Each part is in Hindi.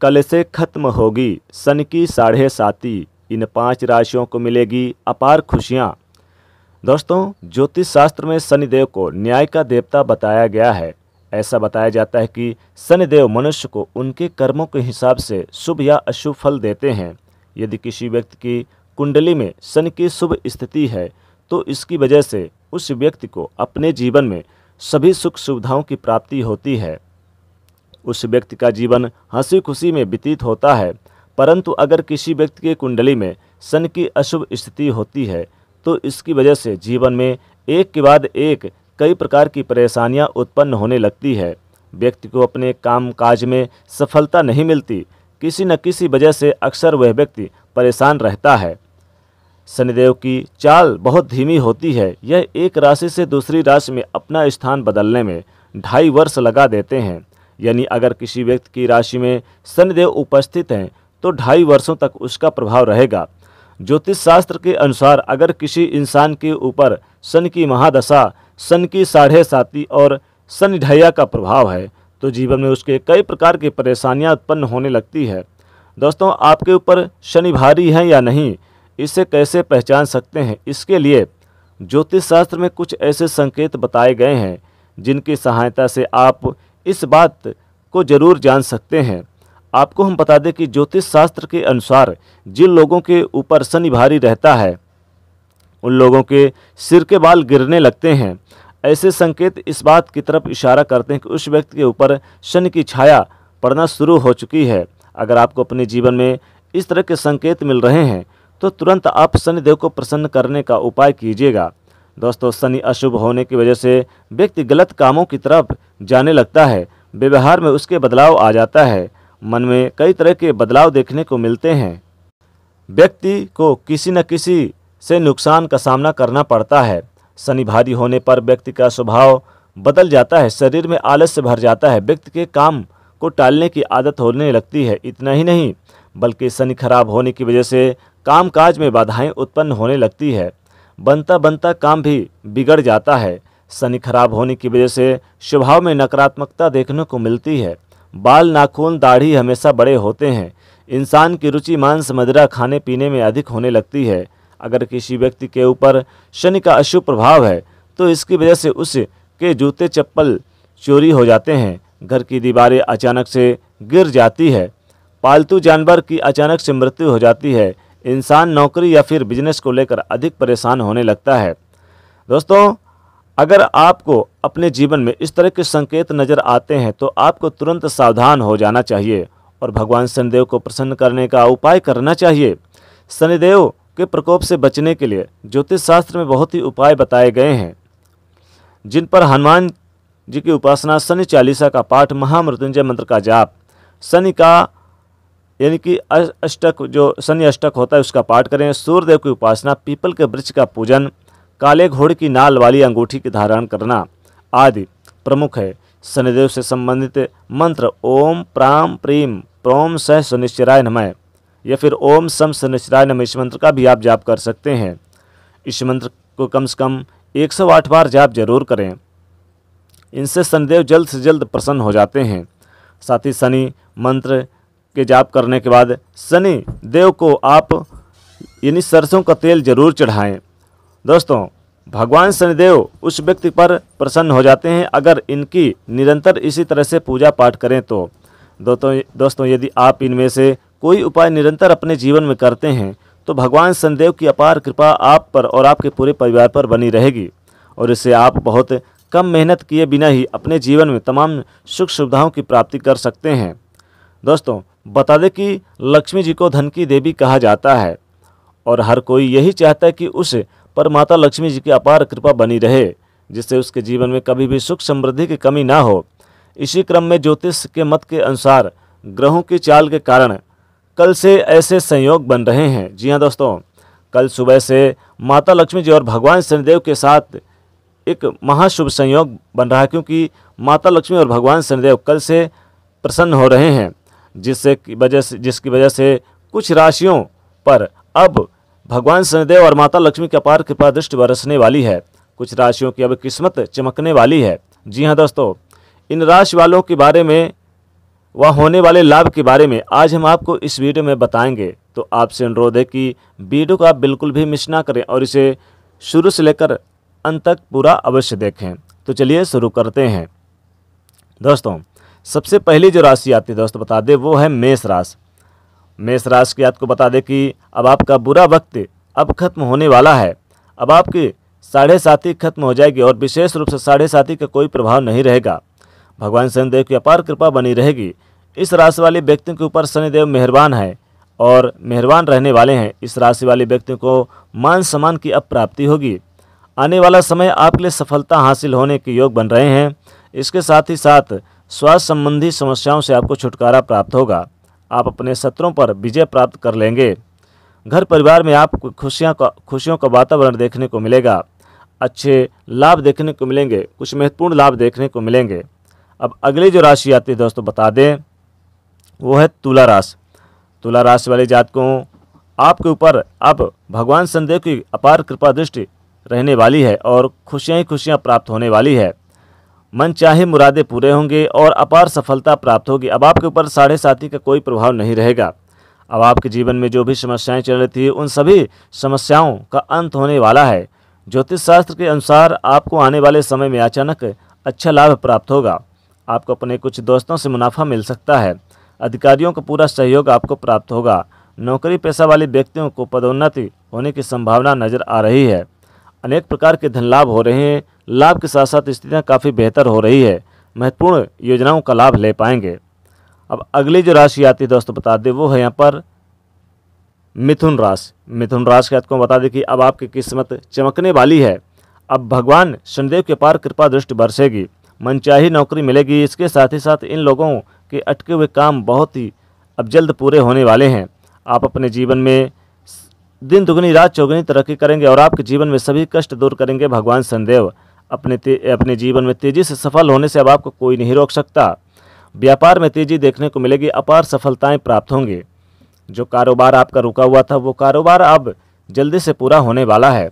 कल से खत्म होगी सन की साढ़े साती इन पांच राशियों को मिलेगी अपार खुशियां दोस्तों ज्योतिष शास्त्र में शनिदेव को न्याय का देवता बताया गया है ऐसा बताया जाता है कि शनिदेव मनुष्य को उनके कर्मों के हिसाब से शुभ या अशुभ फल देते हैं यदि किसी व्यक्ति की कुंडली में शनि की शुभ स्थिति है तो इसकी वजह से उस व्यक्ति को अपने जीवन में सभी सुख सुविधाओं की प्राप्ति होती है उस व्यक्ति का जीवन हंसी खुशी में व्यतीत होता है परंतु अगर किसी व्यक्ति की कुंडली में सन की अशुभ स्थिति होती है तो इसकी वजह से जीवन में एक के बाद एक कई प्रकार की परेशानियां उत्पन्न होने लगती है व्यक्ति को अपने काम काज में सफलता नहीं मिलती किसी न किसी वजह से अक्सर वह व्यक्ति परेशान रहता है शनिदेव की चाल बहुत धीमी होती है यह एक राशि से दूसरी राशि में अपना स्थान बदलने में ढाई वर्ष लगा देते हैं यानी अगर किसी व्यक्ति की राशि में शनिदेव उपस्थित हैं तो ढाई वर्षों तक उसका प्रभाव रहेगा ज्योतिष शास्त्र के अनुसार अगर किसी इंसान के ऊपर सन की महादशा सन की साढ़े साती और सन ढैया का प्रभाव है तो जीवन में उसके कई प्रकार की परेशानियां उत्पन्न होने लगती है दोस्तों आपके ऊपर शनि भारी हैं या नहीं इसे कैसे पहचान सकते हैं इसके लिए ज्योतिष शास्त्र में कुछ ऐसे संकेत बताए गए हैं जिनकी सहायता से आप इस बात को जरूर जान सकते हैं आपको हम बता दें कि ज्योतिष शास्त्र के अनुसार जिन लोगों के ऊपर शनि भारी रहता है उन लोगों के सिर के बाल गिरने लगते हैं ऐसे संकेत इस बात की तरफ इशारा करते हैं कि उस व्यक्ति के ऊपर शनि की छाया पड़ना शुरू हो चुकी है अगर आपको अपने जीवन में इस तरह के संकेत मिल रहे हैं तो तुरंत आप शनिदेव को प्रसन्न करने का उपाय कीजिएगा दोस्तों शनि अशुभ होने की वजह से व्यक्ति गलत कामों की तरफ जाने लगता है व्यवहार में उसके बदलाव आ जाता है मन में कई तरह के बदलाव देखने को मिलते हैं व्यक्ति को किसी न किसी से नुकसान का सामना करना पड़ता है शनि भारी होने पर व्यक्ति का स्वभाव बदल जाता है शरीर में आलस से भर जाता है व्यक्ति के काम को टालने की आदत होने लगती है इतना ही नहीं बल्कि शनि खराब होने की वजह से कामकाज में बाधाएं उत्पन्न होने लगती है बनता बनता काम भी बिगड़ जाता है शनि खराब होने की वजह से स्वभाव में नकारात्मकता देखने को मिलती है बाल नाखून दाढ़ी हमेशा बड़े होते हैं इंसान की रुचि मांस मदिरा खाने पीने में अधिक होने लगती है अगर किसी व्यक्ति के ऊपर शनि का अशुभ प्रभाव है तो इसकी वजह से उसके जूते चप्पल चोरी हो जाते हैं घर की दीवारें अचानक से गिर जाती है पालतू जानवर की अचानक से मृत्यु हो जाती है इंसान नौकरी या फिर बिजनेस को लेकर अधिक परेशान होने लगता है दोस्तों अगर आपको अपने जीवन में इस तरह के संकेत नज़र आते हैं तो आपको तुरंत सावधान हो जाना चाहिए और भगवान शनिदेव को प्रसन्न करने का उपाय करना चाहिए शनिदेव के प्रकोप से बचने के लिए ज्योतिष शास्त्र में बहुत ही उपाय बताए गए हैं जिन पर हनुमान जी की उपासना शनि चालीसा का पाठ महामृत्युंजय मंत्र का जाप शनि का यानी कि अष्टक जो शनि अष्टक होता है उसका पाठ करें सूर्यदेव की उपासना पीपल के वृक्ष का पूजन काले घोड़े की नाल वाली अंगूठी की धारण करना आदि प्रमुख है शनिदेव से संबंधित मंत्र ओम प्राम प्रीम प्रोम सह सुनिश्चराय नमय या फिर ओम सम सुनिश्चराय नम इस मंत्र का भी आप जाप कर सकते हैं इस मंत्र को कम से कम एक सौ आठ बार जाप जरूर करें इनसे शनिदेव जल्द से जल्द प्रसन्न हो जाते हैं साथ ही शनि मंत्र के जाप करने के बाद शनि देव को आप यानी सरसों का तेल जरूर चढ़ाएं दोस्तों भगवान शनिदेव उस व्यक्ति पर प्रसन्न हो जाते हैं अगर इनकी निरंतर इसी तरह से पूजा पाठ करें तो दोस्तों दोस्तों यदि आप इनमें से कोई उपाय निरंतर अपने जीवन में करते हैं तो भगवान शनिदेव की अपार कृपा आप पर और आपके पूरे परिवार पर बनी रहेगी और इससे आप बहुत कम मेहनत किए बिना ही अपने जीवन में तमाम सुख सुविधाओं की प्राप्ति कर सकते हैं दोस्तों बता दें कि लक्ष्मी जी को धन की देवी कहा जाता है और हर कोई यही चाहता है कि उस पर माता लक्ष्मी जी की अपार कृपा बनी रहे जिससे उसके जीवन में कभी भी सुख समृद्धि की कमी ना हो इसी क्रम में ज्योतिष के मत के अनुसार ग्रहों की चाल के कारण कल से ऐसे संयोग बन रहे हैं जी हाँ दोस्तों कल सुबह से माता लक्ष्मी जी और भगवान शनिदेव के साथ एक महाशुभ संयोग बन रहा है क्योंकि माता लक्ष्मी और भगवान शनिदेव कल से प्रसन्न हो रहे हैं जिससे की वजह से जिसकी वजह से कुछ राशियों पर अब भगवान शनिदेव और माता लक्ष्मी की अपार कृपा दृष्टि बरसने वाली है कुछ राशियों की अब किस्मत चमकने वाली है जी हाँ दोस्तों इन राशि वालों के बारे में व होने वाले लाभ के बारे में आज हम आपको इस वीडियो में बताएंगे तो आपसे अनुरोध है कि वीडियो को आप बिल्कुल भी मिस ना करें और इसे शुरू से लेकर अंत तक पूरा अवश्य देखें तो चलिए शुरू करते हैं दोस्तों सबसे पहली जो राशि आती है दोस्तों बता दें वो है मेष राशि मेष राशि के आपको बता दें कि अब आपका बुरा वक्त अब खत्म होने वाला है अब आपके साढ़े साथी खत्म हो जाएगी और विशेष रूप से साढ़े साथी का कोई प्रभाव नहीं रहेगा भगवान शनिदेव की अपार कृपा बनी रहेगी इस राशि वाले व्यक्तियों के ऊपर शनिदेव मेहरबान है और मेहरबान रहने वाले हैं इस राशि वाले व्यक्तियों को मान सम्मान की अब प्राप्ति होगी आने वाला समय आपके लिए सफलता हासिल होने के योग बन रहे हैं इसके साथ ही साथ स्वास्थ्य संबंधी समस्याओं से आपको छुटकारा प्राप्त होगा आप अपने सत्रों पर विजय प्राप्त कर लेंगे घर परिवार में आप खुशियाँ का खुशियों का वातावरण देखने को मिलेगा अच्छे लाभ देखने को मिलेंगे कुछ महत्वपूर्ण लाभ देखने को मिलेंगे अब अगली जो राशि आती है दोस्तों बता दें वो है तुला राशि तुला राशि वाले जातकों आपके ऊपर अब भगवान संदेव की अपार कृपा दृष्टि रहने वाली है और खुशियाँ ही खुशियाँ प्राप्त होने वाली है मन चाहे मुरादे पूरे होंगे और अपार सफलता प्राप्त होगी अब आपके ऊपर साढ़े साथी का कोई प्रभाव नहीं रहेगा अब आपके जीवन में जो भी समस्याएं चल रही थी उन सभी समस्याओं का अंत होने वाला है ज्योतिष शास्त्र के अनुसार आपको आने वाले समय में अचानक अच्छा लाभ प्राप्त होगा आपको अपने कुछ दोस्तों से मुनाफा मिल सकता है अधिकारियों का पूरा सहयोग आपको प्राप्त होगा नौकरी पेशा वाले व्यक्तियों को पदोन्नति होने की संभावना नजर आ रही है अनेक प्रकार के धन लाभ हो रहे हैं लाभ के साथ साथ स्थितियाँ काफ़ी बेहतर हो रही है महत्वपूर्ण योजनाओं का लाभ ले पाएंगे अब अगली जो राशि आती है दोस्तों बता दें वो है यहाँ पर मिथुन राशि मिथुन राशि के आपको बता दें कि अब आपकी किस्मत चमकने वाली है अब भगवान शनिदेव के पार कृपा दृष्टि बरसेगी मनचाही नौकरी मिलेगी इसके साथ ही साथ इन लोगों के अटके हुए काम बहुत ही अब जल्द पूरे होने वाले हैं आप अपने जीवन में दिन दुगनी रात चौगनी तरक्की करेंगे और आपके जीवन में सभी कष्ट दूर करेंगे भगवान शनिदेव अपने अपने जीवन में तेज़ी से सफल होने से अब आपको कोई नहीं रोक सकता व्यापार में तेज़ी देखने को मिलेगी अपार सफलताएं प्राप्त होंगी जो कारोबार आपका रुका हुआ था वो कारोबार अब जल्दी से पूरा होने वाला है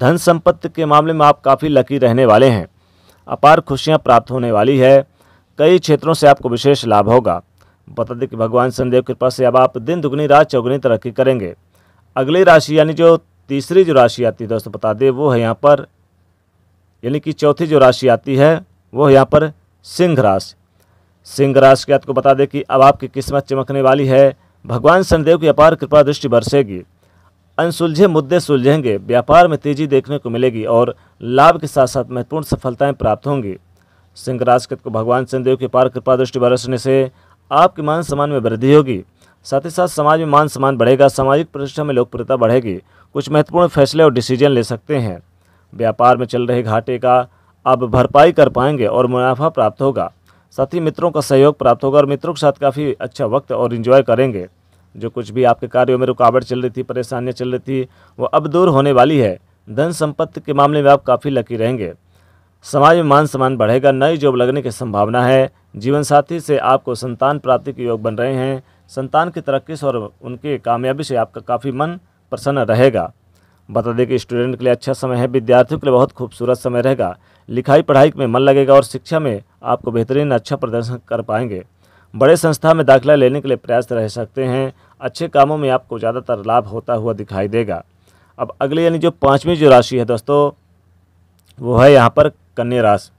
धन संपत्ति के मामले में आप काफ़ी लकी रहने वाले हैं अपार खुशियां प्राप्त होने वाली है कई क्षेत्रों से आपको विशेष लाभ होगा बता दें कि भगवान संदेव कृपा से अब आप दिन दुगनी रात चौगुनी तरक्की करेंगे अगली राशि यानी जो तीसरी जो राशि आती है दोस्तों बता दें वो है यहाँ पर यानी कि चौथी जो राशि आती है वो यहाँ पर सिंह राशि सिंह राशि के आपको बता दें कि अब आपकी किस्मत चमकने वाली है भगवान शनिदेव की अपार कृपा दृष्टि बरसेगी अनसुलझे मुद्दे सुलझेंगे व्यापार में तेजी देखने को मिलेगी और लाभ के साथ साथ महत्वपूर्ण सफलताएं प्राप्त होंगी सिंह राशि को भगवान शनिदेव की अपार कृपा दृष्टि बरसने से आपके मान सम्मान में वृद्धि होगी साथ ही साथ समाज में मान सम्मान बढ़ेगा सामाजिक प्रतिष्ठा में लोकप्रियता बढ़ेगी कुछ महत्वपूर्ण फैसले और डिसीजन ले सकते हैं व्यापार में चल रहे घाटे का अब भरपाई कर पाएंगे और मुनाफा प्राप्त होगा साथ ही मित्रों का सहयोग प्राप्त होगा और मित्रों के साथ काफ़ी अच्छा वक्त और इन्जॉय करेंगे जो कुछ भी आपके कार्यों में रुकावट चल रही थी परेशानियाँ चल रही थी वो अब दूर होने वाली है धन संपत्ति के मामले में आप काफ़ी लकी रहेंगे समाज में मान सम्मान बढ़ेगा नई जॉब लगने की संभावना है जीवन साथी से आपको संतान प्राप्ति के योग बन रहे हैं संतान की तरक्की और उनके कामयाबी से आपका काफ़ी मन प्रसन्न रहेगा बता दें कि स्टूडेंट के लिए अच्छा समय है विद्यार्थियों के लिए बहुत खूबसूरत समय रहेगा लिखाई पढ़ाई में मन लगेगा और शिक्षा में आपको बेहतरीन अच्छा प्रदर्शन कर पाएंगे बड़े संस्था में दाखिला लेने के लिए प्रयास रह सकते हैं अच्छे कामों में आपको ज़्यादातर लाभ होता हुआ दिखाई देगा अब अगले यानी जो पाँचवीं जो राशि है दोस्तों वो है यहाँ पर कन्या राशि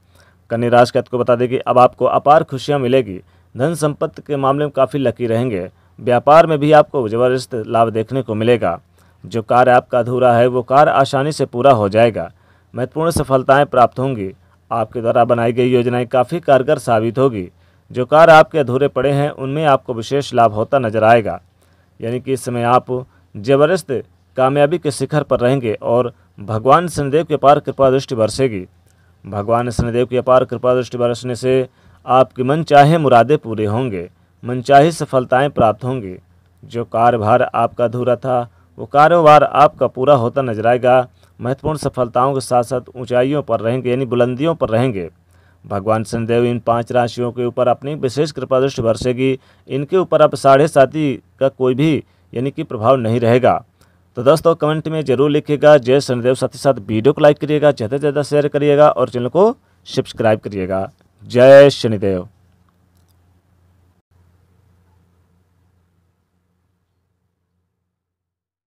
कन्या राशि के आपको बता दें कि अब आपको अपार खुशियाँ मिलेगी धन संपत्ति के मामले में काफ़ी लकी रहेंगे व्यापार में भी आपको ज़बरदस्त लाभ देखने को मिलेगा जो कार्य आपका अधूरा है वो कार्य आसानी से पूरा हो जाएगा महत्वपूर्ण सफलताएं प्राप्त होंगी आपके द्वारा बनाई गई योजनाएं काफ़ी कारगर साबित होगी जो कार्य आपके अधूरे पड़े हैं उनमें आपको विशेष लाभ होता नजर आएगा यानी कि इस समय आप जबरदस्त कामयाबी के शिखर पर रहेंगे और भगवान शनिदेव के अपार कृपा दृष्टि बरसेगी भगवान शनिदेव की अपार कृपा दृष्टि बरसने से आपकी मन चाहे मुरादे पूरे होंगे मनचाही सफलताएं प्राप्त होंगी जो कार्यभार आपका अधूरा था वो कारोबार आपका पूरा होता नजर आएगा महत्वपूर्ण सफलताओं के साथ साथ ऊंचाइयों पर रहेंगे यानी बुलंदियों पर रहेंगे भगवान शनिदेव इन पांच राशियों के ऊपर अपनी विशेष कृपा दृष्टि बरसेगी इनके ऊपर अब साढ़े साथी का कोई भी यानी कि प्रभाव नहीं रहेगा तो दोस्तों कमेंट में जरूर लिखिएगा जय शनिदेव साथ ही साथ वीडियो को लाइक करिएगा ज़्यादा से ज़्यादा शेयर करिएगा और चैनल को सब्सक्राइब करिएगा जय शनिदेव